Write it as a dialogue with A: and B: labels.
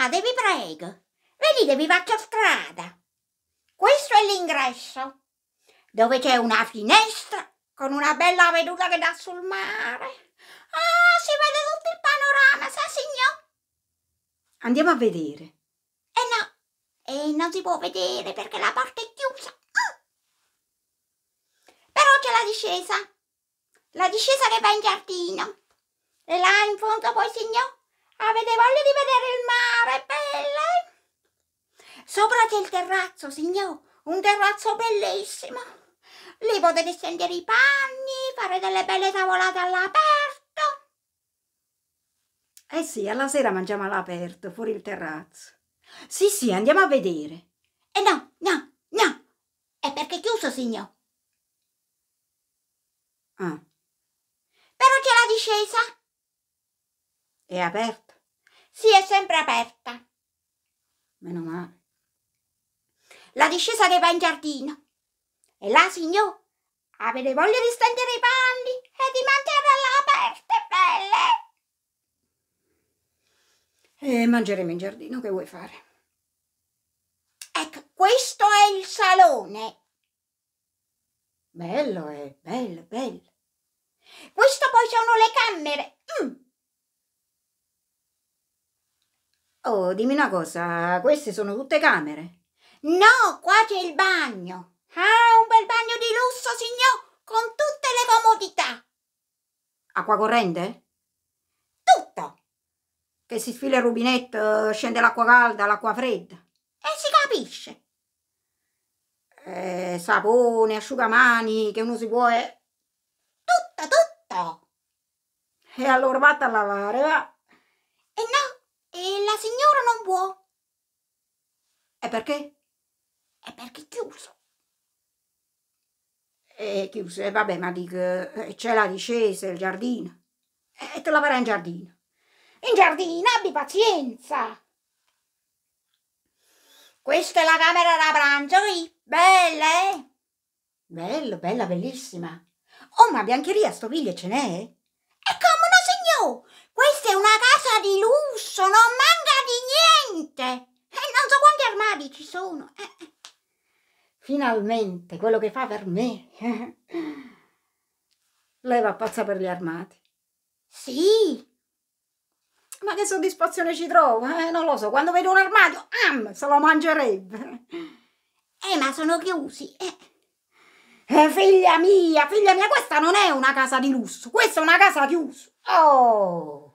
A: Scusate, vi prego. venite, vi faccio strada. Questo è l'ingresso, dove c'è una finestra con una bella veduta che dà sul mare. Ah, si vede tutto il panorama, sa signor? Andiamo a vedere. Eh no, e eh, non si può vedere perché la porta è chiusa. Ah! Però c'è la discesa, la discesa che va in giardino. E là in fondo poi, signor, Avete voglia di vedere il mare, belle? Sopra c'è il terrazzo, signor, un terrazzo bellissimo. Lì potete stendere i panni, fare delle belle tavolate all'aperto. Eh sì, alla sera mangiamo all'aperto, fuori il terrazzo. Sì, sì, andiamo a vedere. Eh no, no, no, è perché è chiuso, signor. Ah. Però c'è la discesa. È aperto. Sì, è sempre aperta. Meno male. La discesa che va in giardino. E là, signor, avete voglia di stendere i panni e di mangiare all'aperto e belle? E mangeremo in giardino, che vuoi fare? Ecco, questo è il salone. Bello, è eh? bello, bello. Questo poi sono le camere. Mm. Oh, dimmi una cosa, queste sono tutte camere? No, qua c'è il bagno. Ah, un bel bagno di lusso, signor, con tutte le comodità. Acqua corrente? Tutto. Che si sfila il rubinetto, scende l'acqua calda, l'acqua fredda. E si capisce. Eh, sapone, asciugamani, che uno si può... Eh. Tutto, tutto. E allora vatta a lavare, va. E no, e la signora non può. E perché? È perché è chiuso. È chiuso, e eh, vabbè, ma dico, eh, c'è la discesa, il giardino. E te la farà in giardino. In giardino, abbi pazienza. Questa è la camera da pranzo, qui. Bella, eh? Bello, bella, bellissima. Oh, ma biancheria, stoviglie ce n'è? più! Questa è una casa di lusso, non manca di niente! E eh, non so quanti armadi ci sono! Eh, eh. Finalmente, quello che fa per me! Lei va pazza per gli armadi? Sì! Ma che soddisfazione ci trova? Eh, non lo so, quando vedo un armadio, am, se lo mangerebbe! Eh, ma sono chiusi! Eh. Eh, figlia mia, figlia mia, questa non è una casa di lusso, questa è una casa chiusa. Oh.